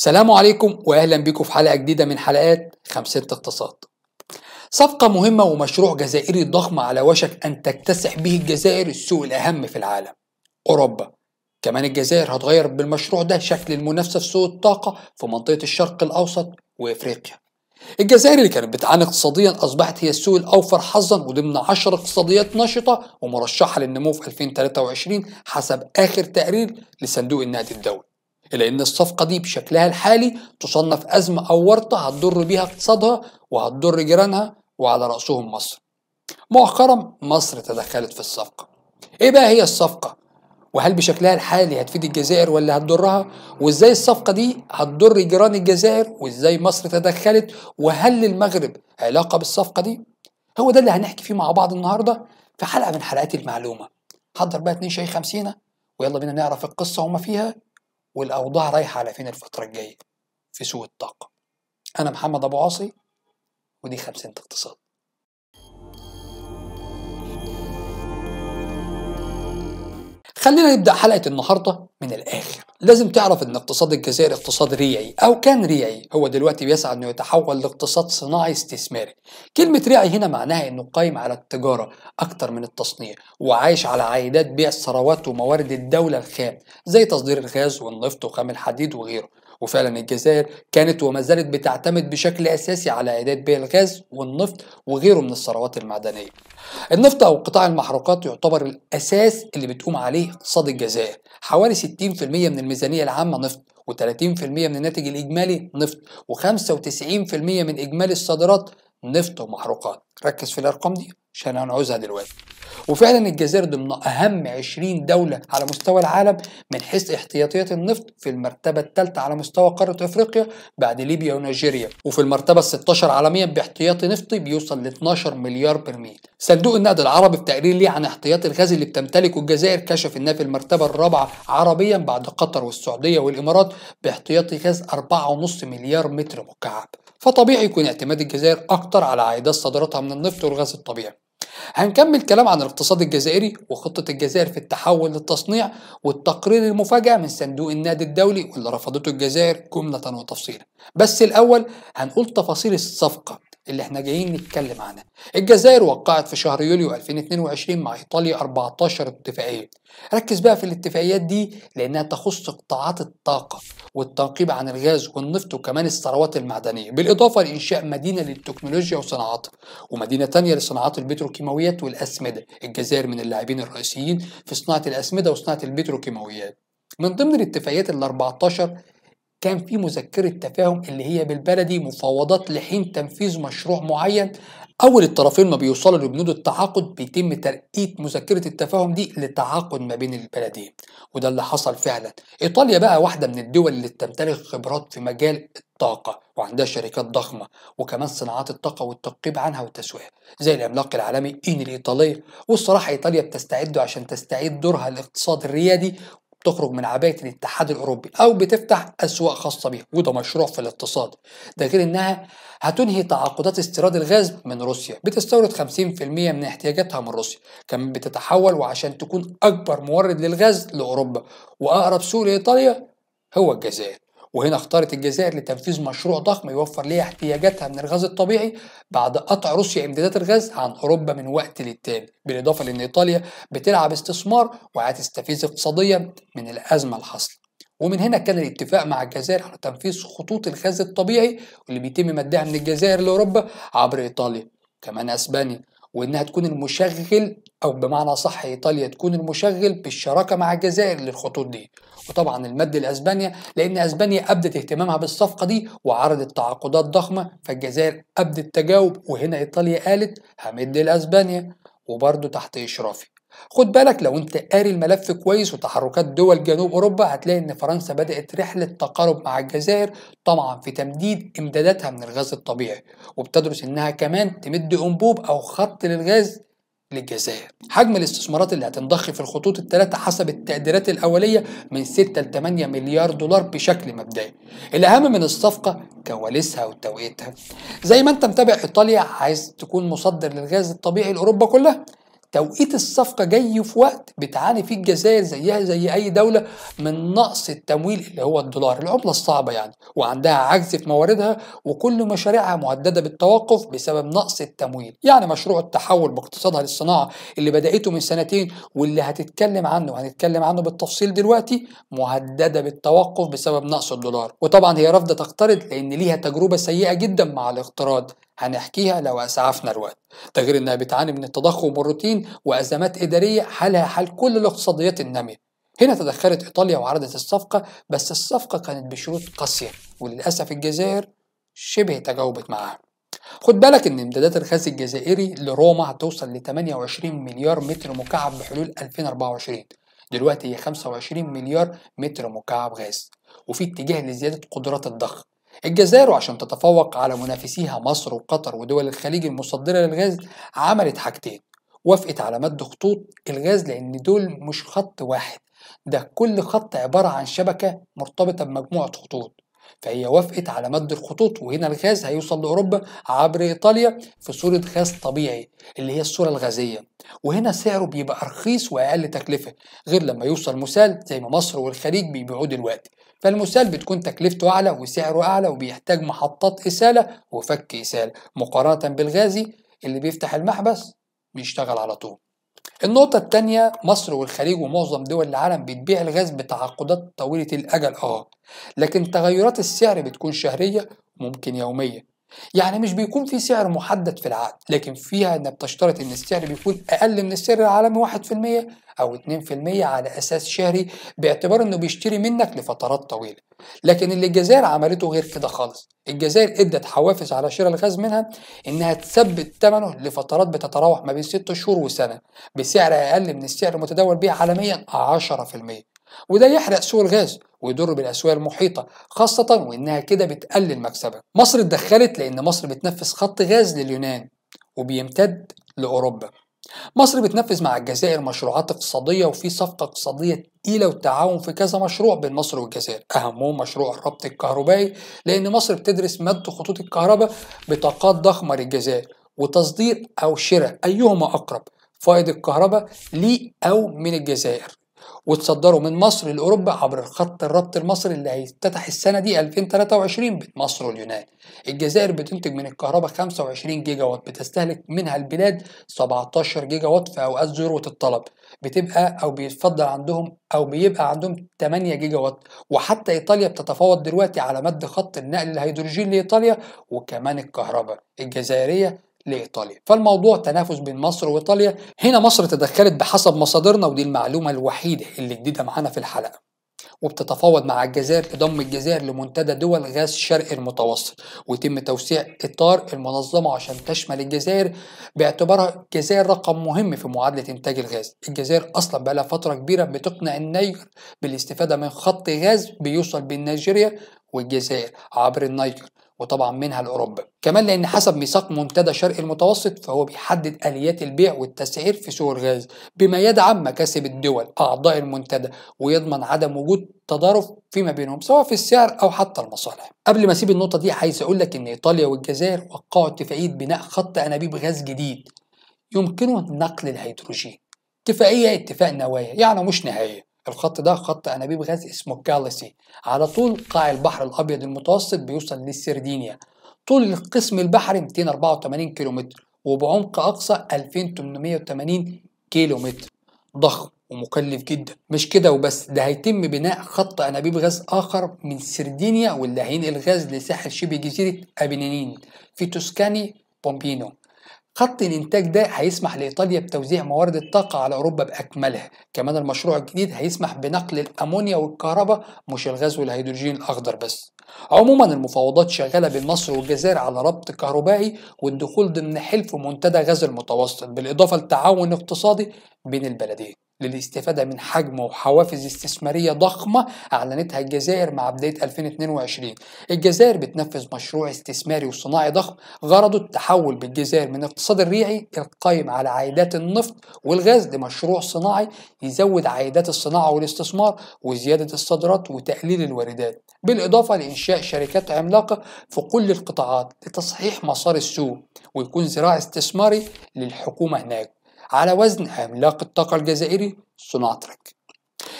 السلام عليكم واهلا بكم في حلقه جديده من حلقات خمسة اقتصاد. صفقه مهمه ومشروع جزائري ضخم على وشك ان تكتسح به الجزائر السوق الاهم في العالم اوروبا. كمان الجزائر هتغير بالمشروع ده شكل المنافسه في سوق الطاقه في منطقه الشرق الاوسط وافريقيا. الجزائر اللي كانت بتعاني اقتصاديا اصبحت هي السوق الاوفر حظا وضمن 10 اقتصاديات نشطه ومرشحه للنمو في 2023 حسب اخر تقرير لصندوق النقد الدولي. إلا أن الصفقة دي بشكلها الحالي تصنف أزمة أو ورطة هتضر بيها اقتصادها وهتضر جيرانها وعلى رأسهم مصر مؤخرا مصر تدخلت في الصفقة إيه بقى هي الصفقة؟ وهل بشكلها الحالي هتفيد الجزائر ولا هتضرها؟ وإزاي الصفقة دي هتضر جيران الجزائر؟ وإزاي مصر تدخلت؟ وهل للمغرب علاقة بالصفقة دي؟ هو ده اللي هنحكي فيه مع بعض النهاردة في حلقة من حلقات المعلومة حضر بقى اتنين شاي خمسينة ويلا بينا نعرف القصة وما فيها والاوضاع رايحه على فين الفتره الجايه في سوق الطاقه انا محمد ابو عاصي ودي خمسين اقتصاد خلينا نبدأ حلقة النهاردة من الآخر لازم تعرف ان اقتصاد الجزائر اقتصاد ريعي او كان ريعي هو دلوقتي بيسعى انه يتحول لاقتصاد صناعي استثماري كلمة ريعي هنا معناها انه قايم على التجارة اكتر من التصنيع وعايش على عائدات بيع الثروات وموارد الدولة الخام زي تصدير الغاز والنفط وخام الحديد وغيره وفعلا الجزائر كانت وما زالت بتعتمد بشكل أساسي على إعداد بيع الغاز والنفط وغيره من الثروات المعدنية النفط أو قطاع المحروقات يعتبر الأساس اللي بتقوم عليه اقتصاد الجزائر حوالي 60% من الميزانية العامة نفط و30% من الناتج الإجمالي نفط و95% من إجمالي الصادرات نفط ومحروقات ركز في الأرقام دي عشان هنعوزها دلوقتي وفعلا الجزائر ضمن أهم 20 دولة على مستوى العالم من حيث احتياطيات النفط في المرتبة الثالثة على مستوى قارة أفريقيا بعد ليبيا ونيجيريا وفي المرتبة ال 16 عالميا باحتياطي نفطي بيوصل ل 12 مليار برميل صندوق النقد العربي في تقرير ليه عن احتياطي الغاز اللي بتمتلكه الجزائر كشف انها في المرتبة الرابعة عربيا بعد قطر والسعودية والإمارات باحتياطي غاز 4.5 مليار متر مكعب فطبيعي يكون اعتماد الجزائر أكتر على عائدات صادراتها من النفط والغاز الطبيعي هنكمل كلام عن الاقتصاد الجزائري وخطة الجزائر في التحول للتصنيع والتقرير المفاجئ من صندوق النقد الدولي واللي رفضته الجزائر جملة وتفصيلا بس الأول هنقول تفاصيل الصفقة اللي احنا جايين نتكلم عنها الجزائر وقعت في شهر يوليو 2022 مع ايطاليا 14 اتفاقيه ركز بقى في الاتفاقيات دي لانها تخص قطاعات الطاقه والتنقيب عن الغاز والنفط وكمان الثروات المعدنيه بالاضافه لانشاء مدينه للتكنولوجيا وصناعاتها ومدينه تانية لصناعات البتروكيماويات والاسمده الجزائر من اللاعبين الرئيسيين في صناعه الاسمده وصناعه البتروكيماويات من ضمن الاتفاقيات ال 14 كان في مذكرة تفاهم اللي هي بالبلدي مفاوضات لحين تنفيذ مشروع معين أول الطرفين ما بيوصلوا لبنود التعاقد بيتم ترقية مذكرة التفاهم دي لتعاقد ما بين البلدين وده اللي حصل فعلا إيطاليا بقى واحدة من الدول اللي بتمتلك خبرات في مجال الطاقة وعندها شركات ضخمة وكمان صناعات الطاقة والتقيب عنها والتسويق زي العملاق العالمي إين الإيطالية والصراحة إيطاليا بتستعد عشان تستعيد دورها الاقتصادي الريادي بتخرج من عبايه الاتحاد الاوروبي او بتفتح اسواق خاصه بيها وده مشروع في الاقتصاد ده غير انها هتنهي تعاقدات استيراد الغاز من روسيا بتستورد 50% من احتياجاتها من روسيا كمان بتتحول وعشان تكون اكبر مورد للغاز لاوروبا واقرب سوق لايطاليا هو الجزائر وهنا اختارت الجزائر لتنفيذ مشروع ضخم يوفر ليها احتياجاتها من الغاز الطبيعي بعد قطع روسيا امدادات الغاز عن اوروبا من وقت للتاني بالاضافه لان ايطاليا بتلعب استثمار وهتستفيد اقتصاديا من الازمه الحاصله ومن هنا كان الاتفاق مع الجزائر على تنفيذ خطوط الغاز الطبيعي واللي بيتم مدها من الجزائر لاوروبا عبر ايطاليا كمان اسبانيا وانها تكون المشغل او بمعنى صح ايطاليا تكون المشغل بالشراكه مع الجزائر للخطوط دي وطبعا المد لاسبانيا لان اسبانيا ابدت اهتمامها بالصفقه دي وعرضت تعاقدات ضخمه فالجزائر ابدت تجاوب وهنا ايطاليا قالت همد لاسبانيا وبرده تحت اشرافي خد بالك لو انت قاري الملف كويس وتحركات دول جنوب اوروبا هتلاقي ان فرنسا بدات رحله تقارب مع الجزائر طمعا في تمديد امداداتها من الغاز الطبيعي وبتدرس انها كمان تمد انبوب او خط للغاز للجزائر حجم الاستثمارات اللي هتنضخ في الخطوط الثلاثة حسب التقديرات الأولية من 6 ل 8 مليار دولار بشكل مبدئي الأهم من الصفقة كواليسها وتوقيتها زي ما انت متابع إيطاليا عايز تكون مصدر للغاز الطبيعي لأوروبا كلها توقيت الصفقه جاي في وقت بتعاني فيه الجزائر زيها زي اي دوله من نقص التمويل اللي هو الدولار العمله الصعبه يعني وعندها عجز في مواردها وكل مشاريعها مهدده بالتوقف بسبب نقص التمويل يعني مشروع التحول باقتصادها للصناعه اللي بداته من سنتين واللي هتتكلم عنه وهنتكلم عنه بالتفصيل دلوقتي مهدده بالتوقف بسبب نقص الدولار وطبعا هي رافضه تقترض لان ليها تجربه سيئه جدا مع الاقتراض هنحكيها لو اسعفنا الوقت ده غير انها بتعاني من التضخم والروتين وازمات اداريه حالها حال كل الاقتصاديات الناميه هنا تدخلت ايطاليا وعرضت الصفقه بس الصفقه كانت بشروط قاسيه وللاسف الجزائر شبه تجاوبت معاها خد بالك ان امدادات الغاز الجزائري لروما هتوصل ل 28 مليار متر مكعب بحلول 2024 دلوقتي هي 25 مليار متر مكعب غاز وفي اتجاه لزياده قدرات الضخ الجزائر وعشان تتفوق على منافسيها مصر وقطر ودول الخليج المصدرة للغاز عملت حاجتين وافقت على مد خطوط الغاز لأن دول مش خط واحد ده كل خط عبارة عن شبكة مرتبطة بمجموعة خطوط فهي وافقت على مد الخطوط وهنا الغاز هيوصل لأوروبا عبر إيطاليا في صورة غاز طبيعي اللي هي الصورة الغازية وهنا سعره بيبقى رخيص وأقل تكلفة غير لما يوصل مسال زي ما مصر والخليج بيبيعوه دلوقتي فالمسال بتكون تكلفته أعلى وسعره أعلى وبيحتاج محطات إسالة وفك إسالة مقارنة بالغازي اللي بيفتح المحبس بيشتغل على طول النقطة الثانية مصر والخليج ومعظم دول العالم بتبيع الغاز بتعاقدات طويلة الأجل اه لكن تغيرات السعر بتكون شهرية ممكن يومية يعني مش بيكون في سعر محدد في العقد لكن فيها انك بتشترط ان السعر بيكون اقل من السعر العالمي 1% او 2% على اساس شهري باعتبار انه بيشتري منك لفترات طويله لكن اللي الجزائر عملته غير كده خالص الجزائر ادت حوافز على شراء الغاز منها انها تثبت ثمنه لفترات بتتراوح ما بين 6 شهور وسنه بسعر اقل من السعر المتداول به عالميا 10% وده يحرق سوق الغاز ويضر بالاسواق المحيطه خاصه وانها كده بتقلل مكسبك مصر اتدخلت لان مصر بتنفذ خط غاز لليونان وبيمتد لاوروبا مصر بتنفذ مع الجزائر مشروعات اقتصاديه وفي صفقه اقتصاديه تقيله والتعاون في كذا مشروع بين مصر والجزائر اهمهم مشروع الربط الكهربائي لان مصر بتدرس مد خطوط الكهرباء بطاقات ضخمه للجزائر وتصدير او شراء ايهما اقرب فائض الكهرباء لي او من الجزائر وتصدروا من مصر لاوروبا عبر الخط الربط المصري اللي هيفتتح السنه دي 2023 بين مصر واليونان. الجزائر بتنتج من الكهرباء 25 جيجا وات بتستهلك منها البلاد 17 جيجا وات في اوقات ذروه الطلب. بتبقى او بيتفضل عندهم او بيبقى عندهم 8 جيجا وات وحتى ايطاليا بتتفاوض دلوقتي على مد خط النقل الهيدروجين لايطاليا وكمان الكهرباء الجزائريه لايطاليا فالموضوع تنافس بين مصر وايطاليا هنا مصر تدخلت بحسب مصادرنا ودي المعلومه الوحيده اللي جديده معانا في الحلقه وبتتفاوض مع الجزائر لضم الجزائر لمنتدى دول غاز شرق المتوسط ويتم توسيع إطار المنظمة عشان تشمل الجزائر باعتبارها الجزائر رقم مهم في معادلة إنتاج الغاز الجزائر أصلا بقى لها فترة كبيرة بتقنع النيجر بالاستفادة من خط غاز بيوصل بين نيجيريا والجزائر عبر النيجر وطبعا منها لأوروبا كمان لأن حسب ميثاق منتدى شرق المتوسط فهو بيحدد آليات البيع والتسعير في سوق الغاز بما يدعم مكاسب الدول أعضاء المنتدى ويضمن عدم وجود تضارب فيما بينهم سواء في السعر أو حتى المصالح قبل ما أسيب النقطة دي عايز أقول لك إن إيطاليا والجزائر وقعوا اتفاقية بناء خط أنابيب غاز جديد يمكنه نقل الهيدروجين اتفاقية اتفاق نوايا يعني مش نهاية الخط ده خط أنابيب غاز اسمه كالسي على طول قاع البحر الأبيض المتوسط بيوصل للسردينيا طول القسم البحري 284 كيلومتر وبعمق أقصى 2880 كيلومتر ضخم ومكلف جدا مش كده وبس ده هيتم بناء خط انابيب غاز اخر من سردينيا واللي هينقل غاز لساحل شبه جزيره ابنينين في توسكاني بومبينو خط الانتاج ده هيسمح لايطاليا بتوزيع موارد الطاقه على اوروبا باكملها كمان المشروع الجديد هيسمح بنقل الامونيا والكهرباء مش الغاز والهيدروجين الاخضر بس عموما المفاوضات شغاله بين مصر والجزائر على ربط كهربائي والدخول ضمن حلف منتدى غاز المتوسط بالاضافه لتعاون اقتصادي بين البلدين للاستفادة من حجم وحوافز استثمارية ضخمة أعلنتها الجزائر مع بداية 2022 الجزائر بتنفذ مشروع استثماري وصناعي ضخم غرضه التحول بالجزائر من الاقتصاد الريعي القائم على عائدات النفط والغاز لمشروع صناعي يزود عائدات الصناعة والاستثمار وزيادة الصادرات وتقليل الواردات بالإضافة لإنشاء شركات عملاقة في كل القطاعات لتصحيح مسار السوق ويكون زراع استثماري للحكومة هناك على وزن عملاق الطاقة الجزائري سوناترك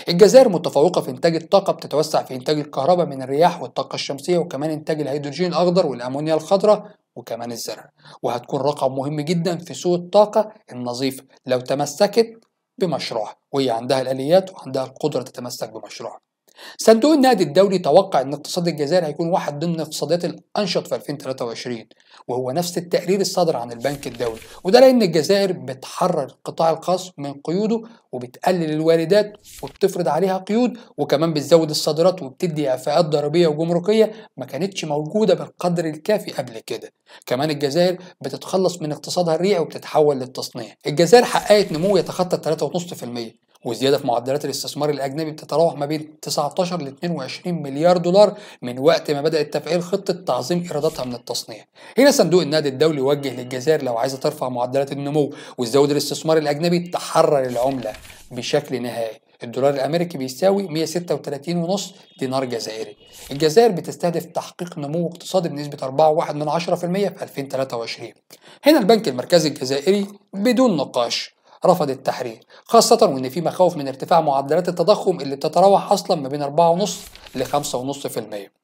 الجزائر متفوقة في إنتاج الطاقة بتتوسع في إنتاج الكهرباء من الرياح والطاقة الشمسية وكمان إنتاج الهيدروجين الأخضر والأمونيا الخضراء وكمان الزرع وهتكون رقم مهم جدا في سوق الطاقة النظيفة لو تمسكت بمشروع وهي عندها الآليات وعندها القدرة تتمسك بمشروع صندوق النقد الدولي توقع ان اقتصاد الجزائر هيكون واحد ضمن الاقتصادات الانشط في 2023 وهو نفس التقرير الصادر عن البنك الدولي وده لان الجزائر بتحرر القطاع الخاص من قيوده وبتقلل الواردات وبتفرض عليها قيود وكمان بتزود الصادرات وبتدي اعفاءات ضريبيه وجمركيه ما كانتش موجوده بالقدر الكافي قبل كده كمان الجزائر بتتخلص من اقتصادها الريعي وبتتحول للتصنيع الجزائر حققت نمو يتخطى 3.5% وزياده في معدلات الاستثمار الاجنبي بتتراوح ما بين 19 ل 22 مليار دولار من وقت ما بدات تفعيل خطه تعظيم ايراداتها من التصنيع. هنا صندوق النقد الدولي وجه للجزائر لو عايزه ترفع معدلات النمو وتزود الاستثمار الاجنبي تحرر العمله بشكل نهائي. الدولار الامريكي بيساوي 136.5 دينار جزائري. الجزائر بتستهدف تحقيق نمو اقتصادي بنسبه 4.1 في 2023. هنا البنك المركزي الجزائري بدون نقاش رفض التحرير خاصة وإن في مخاوف من ارتفاع معدلات التضخم اللي بتتراوح أصلا ما بين 4.5 ل 5.5%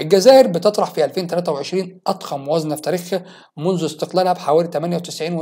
الجزائر بتطرح في 2023 أضخم وزنة في تاريخها منذ استقلالها بحوالي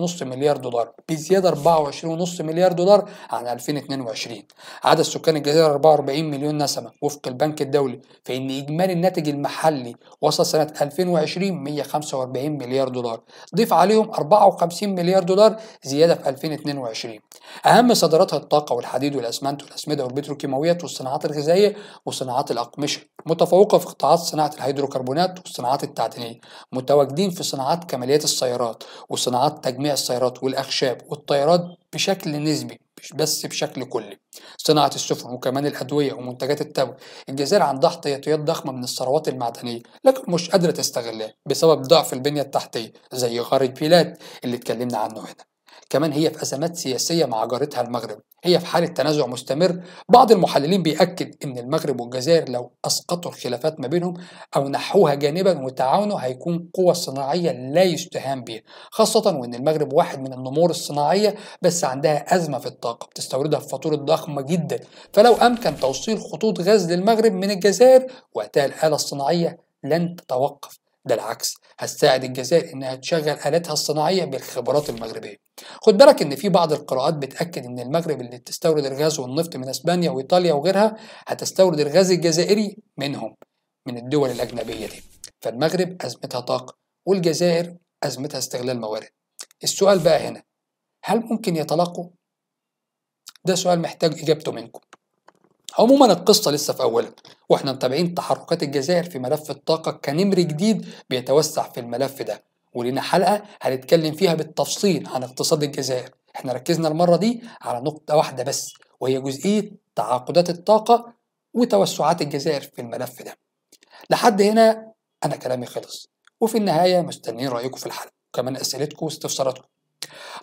98.5 مليار دولار بزيادة 24.5 مليار دولار عن 2022 عدد سكان الجزائر 44 مليون نسمة وفق البنك الدولي فإن إجمالي الناتج المحلي وصل سنة 2020 145 مليار دولار ضيف عليهم 54 مليار دولار زيادة في 2022 أهم صادراتها الطاقة والحديد والأسمنت والأسمدة والبتروكيماويات والصناعات الغذائية وصناعات الأقمشة متفوقة في قطاعات صناعة صناعه الهيدروكربونات والصناعات التعدينيه متواجدين في صناعات كماليات السيارات وصناعات تجميع السيارات والاخشاب والطيارات بشكل نسبي مش بس بشكل كلي صناعة السفن وكمان الأدوية ومنتجات التبغ الجزائر عندها احتياطيات ضخمة من الثروات المعدنية لكن مش قادرة تستغلها بسبب ضعف البنية التحتية زي غار البيلات اللي اتكلمنا عنه هنا كمان هي في أزمات سياسية مع جارتها المغرب هي في حالة تنازع مستمر بعض المحللين بيأكد إن المغرب والجزائر لو أسقطوا الخلافات ما بينهم أو نحوها جانبا وتعاونوا هيكون قوة صناعية لا يستهان بها خاصة وإن المغرب واحد من النمور الصناعية بس عندها أزمة في الطاقة بتستوردها في فاتورة ضخمة جدا فلو أمكن توصيل خطوط غاز للمغرب من الجزائر وقتها الآلة الصناعية لن تتوقف ده العكس هتساعد الجزائر انها تشغل الاتها الصناعيه بالخبرات المغربيه خد بالك ان في بعض القراءات بتاكد ان المغرب اللي تستورد الغاز والنفط من اسبانيا وايطاليا وغيرها هتستورد الغاز الجزائري منهم من الدول الاجنبيه دي فالمغرب ازمتها طاقه والجزائر ازمتها استغلال موارد السؤال بقى هنا هل ممكن يتلاقوا ده سؤال محتاج اجابته منكم عموما القصة لسه في أولها واحنا متابعين تحركات الجزائر في ملف الطاقة كنمر جديد بيتوسع في الملف ده ولينا حلقة هنتكلم فيها بالتفصيل عن اقتصاد الجزائر احنا ركزنا المرة دي على نقطة واحدة بس وهي جزئية تعاقدات الطاقة وتوسعات الجزائر في الملف ده لحد هنا أنا كلامي خلص وفي النهاية مستنيين رأيكم في الحلقة وكمان أسئلتكم واستفساراتكم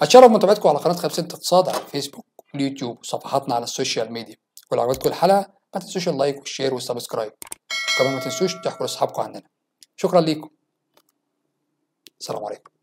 أتشرف متابعتكم على قناة 50 اقتصاد على الفيسبوك واليوتيوب وصفحاتنا على السوشيال ميديا ولو عجبتكم الحلقه ما تنسوش اللايك والشير والسبسكرايب كمان ما تنسوش تحكوا لاصحابكم عننا شكرا ليكم السلام عليكم